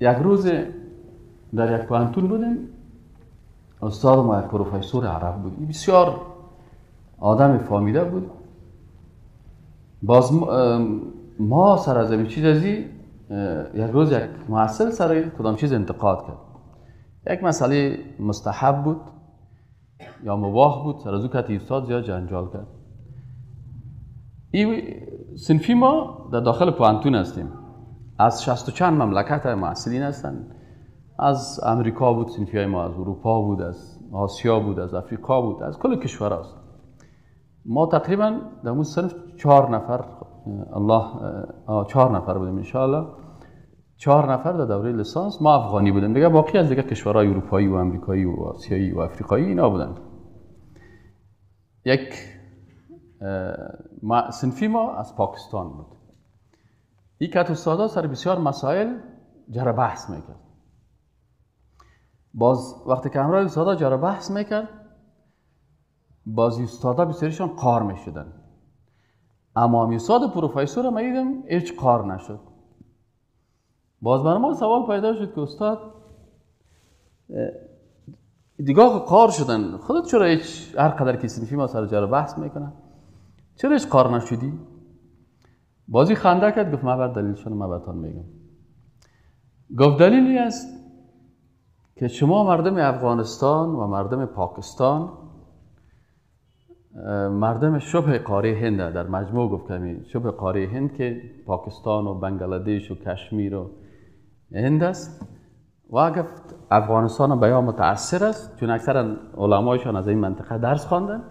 یک روز در یک پانتون بودیم استاد ما یک پروفیسور عرب بود بسیار آدم فامیده بود باز ما سر از این چیز ازی یک روز یک محصل سر کدام چیز انتقاد کرد یک مسئله مستحب بود یا مباح بود سر از او استاد زیاد جنجال کرد این سنفی ما در داخل پانتون هستیم از شست و چند مملکت محصلین هستند از امریکا بود سینفی های ما از اروپا بود از آسیا بود از افریقا بود از کل کشور هست ما تقریبا در اون صرف چهار نفر الله چهار نفر بودیم انشاءالله چهار نفر در دوره لسانس، ما افغانی بودیم دیگه باقی از دیگه کشورهای اروپایی و امریکایی و آسیایی و افریقایی اینا بودن یک سنفی ما از پاکستان بود یک کت استادا سر بسیار مسائل جره بحث میکرد باز وقتی که همراه استادا جره بحث میکرد باز استادا بسیارشان قار میشدن اما استاد پروفیسور ما دیدم هیچ قار نشد باز بر سوال پیدا شد که استاد دیگاه قار شدن خودت چرا هیچ هر قدر که سنفی ما سر جره بحث میکنن چرا هیچ قار نشدی بازی خنده کرد گفت من بر من میگم گفت دلیلی است که شما مردم افغانستان و مردم پاکستان مردم شبه قاره هند در مجموع گفت کمی شبه قاره هند که پاکستان و بنگلادش و کشمیر و هند است و گفت افغانستان بیا متاثر است چون اکثر علمایشان از این منطقه درس خواندن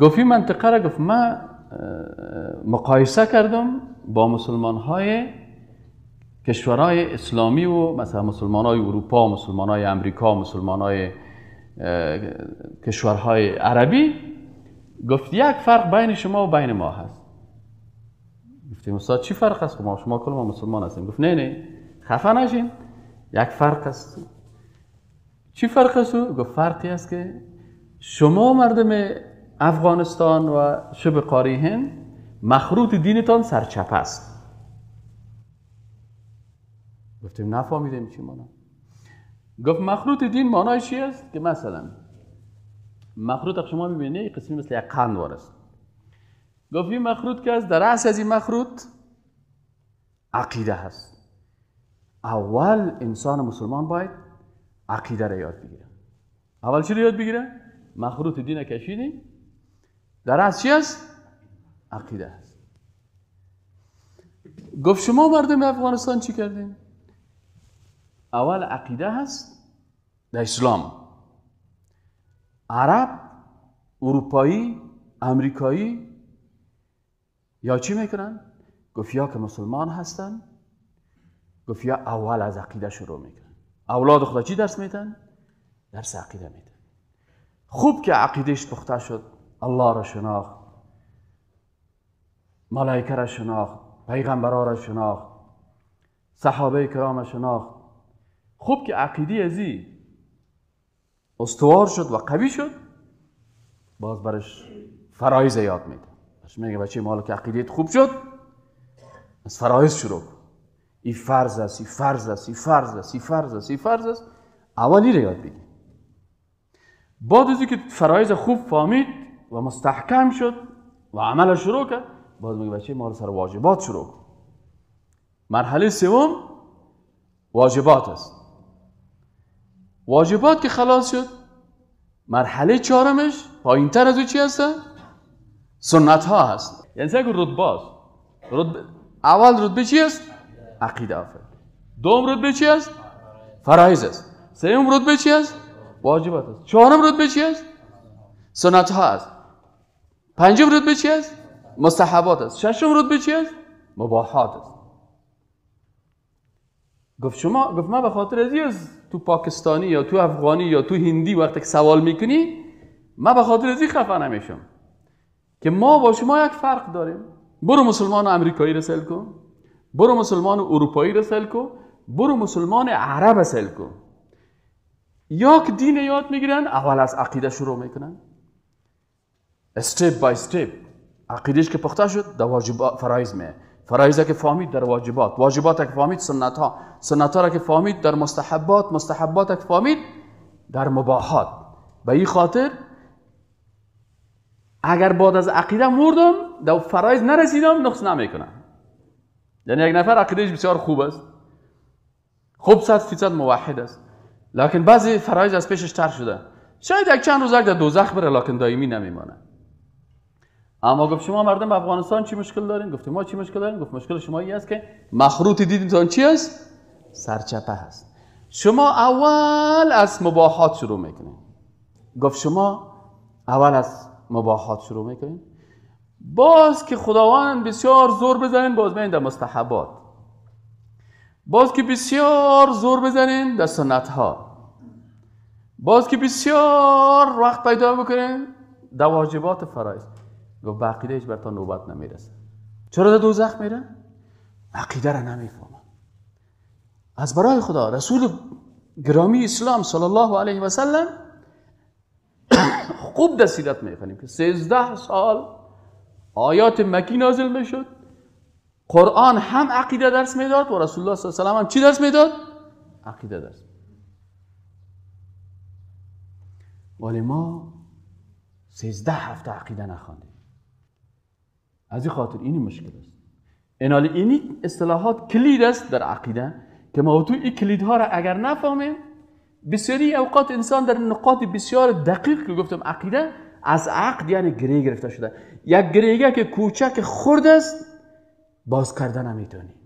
گفت این منطقه را گفت من مقایسه کردم با مسلمان های کشورهای اسلامی و مثلا مسلمان های اروپا مسلمان های امریکا مسلمان های کشورهای عربی گفت یک فرق بین شما و بین ما هست گفتیم استاد چی فرق است خب ما شما کل ما مسلمان هستیم گفت نه نه خفه نشین یک فرق است چی فرق است گفت فرقی است که شما مردم افغانستان و شبه قاره هند مخروط دینتان سرچپه است گفتیم نفهمیدیم چی مانا گفت مخروط دین مانای چی است که مثلا مخروط شما یک قسمی مثل یک قندوار است گفت این مخروط که است در رأس از این مخروط عقیده هست اول انسان مسلمان باید عقیده را یاد بگیره اول چی را یاد بگیره مخروط دین کشیدیم در از چی است؟ عقیده است گفت شما مردم افغانستان چی کردین؟ اول عقیده هست در اسلام عرب اروپایی امریکایی یا چی میکنن؟ گفت یا که مسلمان هستن گفت یا اول از عقیده شروع میکنن اولاد خدا چی درس میتن؟ درس عقیده میتن خوب که عقیدهش پخته شد الله را شناخت ملائکه را شناخت پیغمبرها را شناخت صحابه کرام را شناخت خوب که عقیدی ازی استوار شد و قوی شد باز برش فرایز یاد میده برش میگه بچه مالک که عقیدیت خوب شد از فرایز شروع ای فرض است ای فرض است ای فرض است ای فرض است ای فرض است اولی را یاد بگی بعد از که فرایز خوب فهمید و مستحکم شد و عمل شروع کرد باز میگه بچه ما رو سر واجبات شروع کن مرحله سوم واجبات است واجبات که خلاص شد مرحله چهارمش پایین تر از او چی هست؟ سنت ها هست یعنی سه رتبه است رتبه اول رتبه چی است؟ عقیده آفر دوم رتبه چی است؟ فرایز است سوم رتبه چی است؟ واجبات است چهارم رتبه چی است؟ سنت ها است پنجم رتبه چی است مستحبات است ششم رتبه چی است مباحات است گفت شما گفت به خاطر از تو پاکستانی یا تو افغانی یا تو هندی وقتی که سوال میکنی ما به خاطر ازی خفه نمیشم که ما با شما یک فرق داریم برو مسلمان امریکایی رسل کن برو مسلمان اروپایی رسل کن برو مسلمان عرب رسل کن که دین یاد میگیرن اول از عقیده شروع میکنن استپ بای استپ عقیدش که پخته شد در واجبات فرایز می فرایزه که فهمید در واجبات واجبات که فهمید سنت ها سنت ها را که فهمید در مستحبات مستحبات که فهمید در مباحات به این خاطر اگر بعد از عقیده مردم در فرایز نرسیدم نقص نمیکنم یعنی یک نفر عقیدهش بسیار خوب است خوب صد فیصد موحد است لکن بعضی فرایز از پیشش تر شده شاید یک چند روز در دوزخ بره لکن دائمی نمیمانه اما گفت شما مردم افغانستان چی مشکل دارین گفتیم ما چی مشکل داریم گفت مشکل شما این است که مخروط دیدیم چی است سرچپه هست شما اول از مباحات شروع میکنید. گفت شما اول از مباحات شروع میکنین باز که خداوند بسیار زور بزنین باز میین در مستحبات باز که بسیار زور بزنین در سنت ها باز که بسیار وقت پیدا بکنین در واجبات فرایز گفت به عقیدهش بر تا نوبت نمیرسه چرا در دوزخ میره؟ عقیده را نمیفهمه از برای خدا رسول گرامی اسلام صلی الله علیه و سلم خوب دستیدت میکنیم که 13 سال آیات مکی نازل میشد قرآن هم عقیده درس میداد و رسول الله صلی الله علیه و سلم هم چی درس میداد؟ عقیده درس ولی ما سیزده هفته عقیده نخوندیم از این خاطر اینی مشکل است انال اینی اصطلاحات کلید است در عقیده که تو این کلیدها را اگر نفهمیم بسیاری اوقات انسان در نقاط بسیار دقیق که گفتم عقیده از عقد یعنی گریه گرفته شده یک گریگه که کوچک خرد است باز کردن نمیتونی